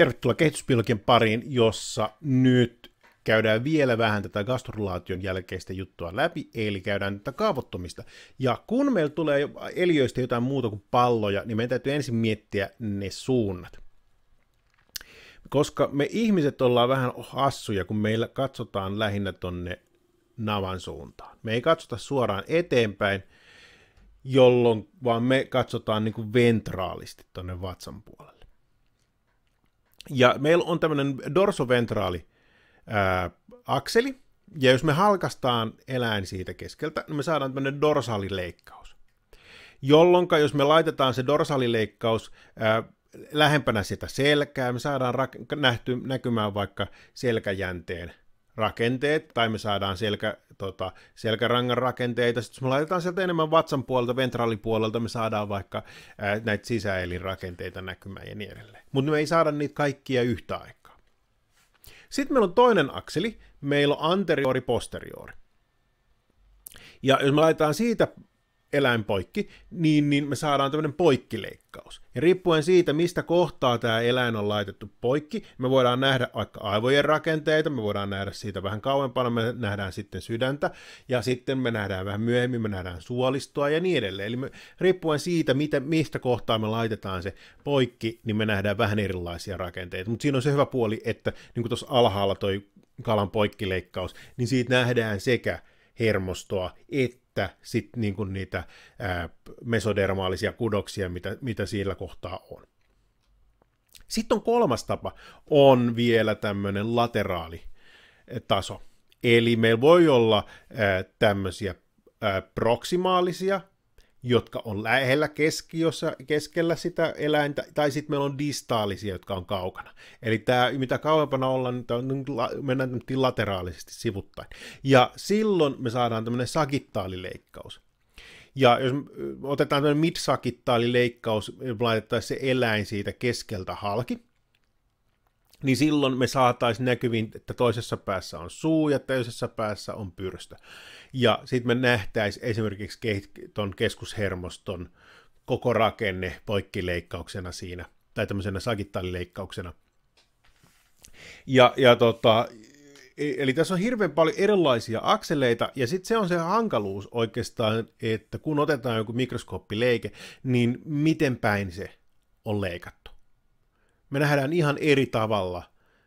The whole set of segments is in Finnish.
Tervetuloa kehityspilokin pariin, jossa nyt käydään vielä vähän tätä gastrulaation jälkeistä juttua läpi, eli käydään tätä kaavottomista. Ja kun meillä tulee eliöistä jotain muuta kuin palloja, niin meidän täytyy ensin miettiä ne suunnat. Koska me ihmiset ollaan vähän hassuja, kun meillä katsotaan lähinnä tonne navan suuntaan. Me ei katsota suoraan eteenpäin, jolloin vaan me katsotaan niin kuin ventraalisti tonne vatsan puolelle. Ja meillä on tämmöinen dorsoventraali ää, akseli, ja jos me halkastaan eläin siitä keskeltä, niin me saadaan tämmöinen dorsaalileikkaus. Jolloin jos me laitetaan se dorsaalileikkaus ää, lähempänä sitä selkää, me saadaan rak- nähty, näkymään vaikka selkäjänteen rakenteet, tai me saadaan selkä, tota, selkärangan rakenteita, sitten jos me laitetaan sieltä enemmän vatsan puolelta, ventraalipuolelta, me saadaan vaikka ää, näitä sisäelinrakenteita näkymään ja niin edelleen. Mutta me ei saada niitä kaikkia yhtä aikaa. Sitten meillä on toinen akseli, meillä on anteriori posteriori. Ja jos me laitetaan siitä eläinpoikki, niin, niin me saadaan tämmöinen poikkileikkaus. Ja riippuen siitä, mistä kohtaa tämä eläin on laitettu poikki, me voidaan nähdä vaikka aivojen rakenteita, me voidaan nähdä siitä vähän kauempana, me nähdään sitten sydäntä, ja sitten me nähdään vähän myöhemmin, me nähdään suolistoa ja niin edelleen. Eli me, riippuen siitä, mitä, mistä kohtaa me laitetaan se poikki, niin me nähdään vähän erilaisia rakenteita. Mutta siinä on se hyvä puoli, että niin kuin tuossa alhaalla toi kalan poikkileikkaus, niin siitä nähdään sekä hermostoa että niitä, sit, niin kuin niitä ää, mesodermaalisia kudoksia, mitä, mitä siellä kohtaa on. Sitten on kolmas tapa, on vielä tämmöinen lateraali taso. Eli meillä voi olla tämmöisiä proksimaalisia jotka on lähellä keskiössä, keskellä sitä eläintä, tai sitten meillä on distaalisia, jotka on kaukana. Eli tämä, mitä kauempana ollaan, niin, niin mennään nyt niin lateraalisesti sivuttain. Ja silloin me saadaan tämmöinen sagittaalileikkaus. Ja jos otetaan tämmöinen mid-sagittaalileikkaus, laitettaisiin se eläin siitä keskeltä halki, niin silloin me saataisiin näkyviin, että toisessa päässä on suu ja toisessa päässä on pyrstö. Ja sitten me nähtäisiin esimerkiksi tuon keskushermoston koko rakenne poikkileikkauksena siinä, tai tämmöisenä sagittaalileikkauksena. Ja, ja tota, e-, eli tässä on hirveän paljon erilaisia akseleita, ja sitten se on se hankaluus oikeastaan, että kun otetaan joku mikroskooppileike, niin miten päin se on leikattu me nähdään ihan eri tavalla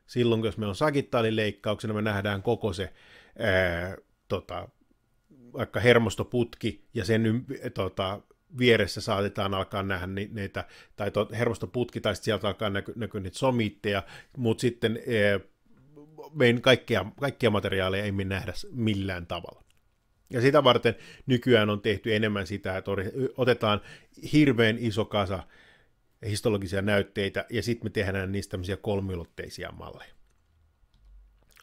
silloin, jos meillä on sagittaalileikkauksena, me nähdään koko se ää, tota, vaikka hermostoputki ja sen ymp- tota, vieressä saatetaan alkaa nähdä ni- niitä, tai to, hermostoputki, tai sieltä alkaa näky- näkyä niitä somitteja, mutta sitten ää, kaikkia, kaikkia materiaaleja ei me nähdä millään tavalla. Ja sitä varten nykyään on tehty enemmän sitä, että otetaan hirveän iso kasa histologisia näytteitä, ja sitten me tehdään niistä tämmöisiä kolmiulotteisia malleja.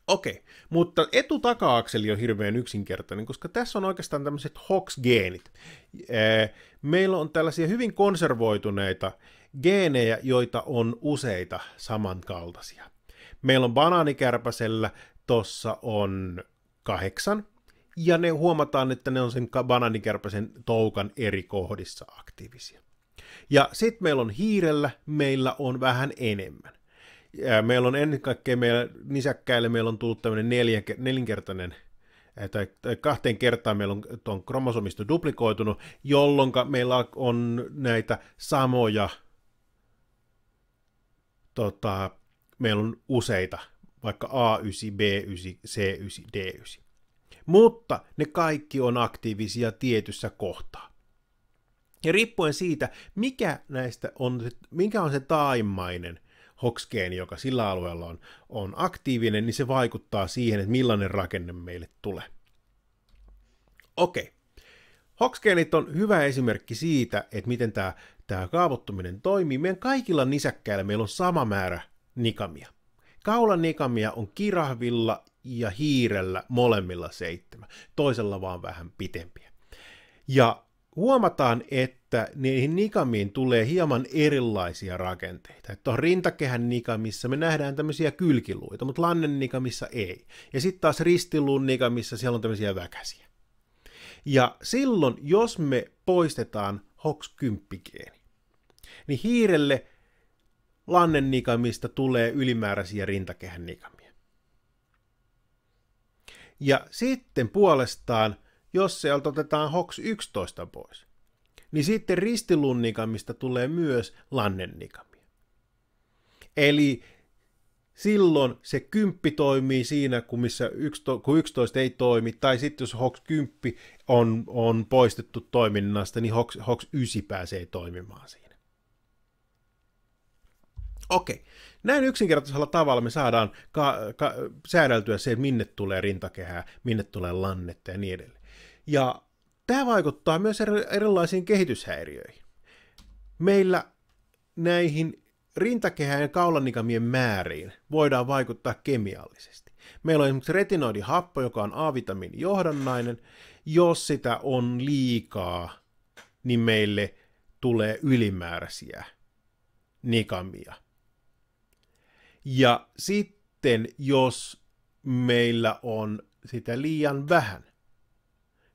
Okei, mutta etu akseli on hirveän yksinkertainen, koska tässä on oikeastaan tämmöiset HOX-geenit. Meillä on tällaisia hyvin konservoituneita geenejä, joita on useita samankaltaisia. Meillä on banaanikärpäsellä, tossa on kahdeksan, ja ne huomataan, että ne on sen banaanikärpäsen toukan eri kohdissa aktiivisia. Ja sitten meillä on hiirellä, meillä on vähän enemmän. Ja meillä on ennen kaikkea meillä nisäkkäille meillä on tullut tämmöinen neljä, nelinkertainen tai, tai kahteen kertaan meillä on tuon kromosomisto duplikoitunut, jolloin meillä on näitä samoja, tota, meillä on useita, vaikka A9, B9, C9, D9. Mutta ne kaikki on aktiivisia tietyssä kohtaa. Ja riippuen siitä, mikä näistä on, mikä on se taimainen hokskeeni, joka sillä alueella on, on aktiivinen, niin se vaikuttaa siihen, että millainen rakenne meille tulee. Okei. Okay. Hoksgeenit on hyvä esimerkki siitä, että miten tämä, tämä kaavottuminen toimii. Meidän kaikilla nisäkkäillä meillä on sama määrä nikamia. Kaulan nikamia on kirahvilla ja hiirellä molemmilla seitsemän, toisella vaan vähän pitempiä. Ja huomataan, että niihin nikamiin tulee hieman erilaisia rakenteita. Tuohon rintakehän nikamissa me nähdään tämmöisiä kylkiluita, mutta lannen nikamissa ei. Ja sitten taas ristiluun nikamissa siellä on tämmöisiä väkäsiä. Ja silloin, jos me poistetaan hoks geeni niin hiirelle lannen nikamista tulee ylimääräisiä rintakehän nikamia. Ja sitten puolestaan – jos sieltä otetaan hoks 11 pois, niin sitten ristilunnikamista tulee myös lannennikamia. Eli silloin se kymppi toimii siinä, kun, missä 11, kun 11 ei toimi, tai sitten jos hoks 10 on, on poistettu toiminnasta, niin hoks, hoks 9 pääsee toimimaan siinä. Okei, näin yksinkertaisella tavalla me saadaan ka- ka- säädeltyä se, että minne tulee rintakehää, minne tulee lannetta ja niin edelleen. Ja tämä vaikuttaa myös erilaisiin kehityshäiriöihin. Meillä näihin rintakehän ja kaulanikamien määriin voidaan vaikuttaa kemiallisesti. Meillä on esimerkiksi retinoidihappo, joka on a vitamiin johdannainen. Jos sitä on liikaa, niin meille tulee ylimääräisiä nikamia. Ja sitten jos meillä on sitä liian vähän,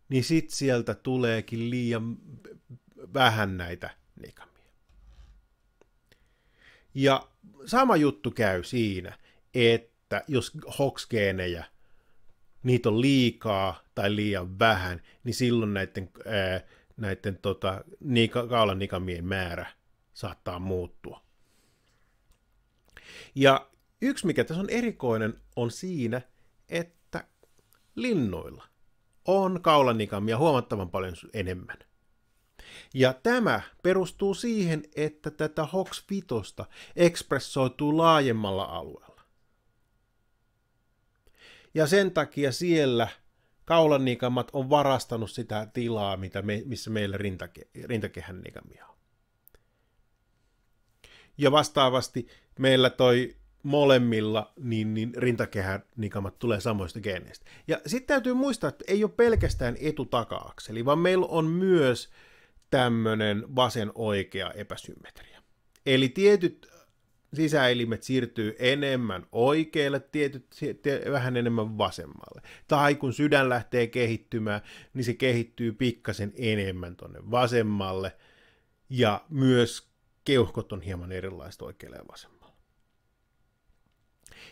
niin sit sieltä tuleekin liian vähän näitä nekamia. Ja sama juttu käy siinä, että jos hoksgeenejä, niitä on liikaa tai liian vähän, niin silloin näiden, ää, näiden tota, niika, kaulan nikamien määrä saattaa muuttua. Ja yksi, mikä tässä on erikoinen, on siinä, että linnuilla on kaulanikamia huomattavan paljon enemmän. Ja tämä perustuu siihen, että tätä hox 5 ekspressoituu laajemmalla alueella. Ja sen takia siellä kaulanikamat on varastanut sitä tilaa, mitä me, missä meillä rintake, rintakehän nikamia on. Ja vastaavasti meillä toi molemmilla niin, niin rintakehän nikamat tulee samoista geeneistä. Ja sitten täytyy muistaa, että ei ole pelkästään etu taka vaan meillä on myös tämmöinen vasen-oikea epäsymmetria. Eli tietyt sisäelimet siirtyy enemmän oikealle, tietyt vähän enemmän vasemmalle. Tai kun sydän lähtee kehittymään, niin se kehittyy pikkasen enemmän tuonne vasemmalle. Ja myös keuhkot on hieman erilaiset oikealle ja vasemmalle.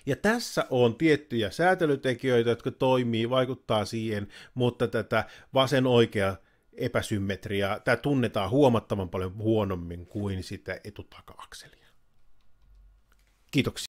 Ja tässä on tiettyjä säätelytekijöitä, jotka toimii, vaikuttaa siihen, mutta tätä vasen oikea epäsymmetriaa, tämä tunnetaan huomattavan paljon huonommin kuin sitä etutaka-akselia. Kiitoksia.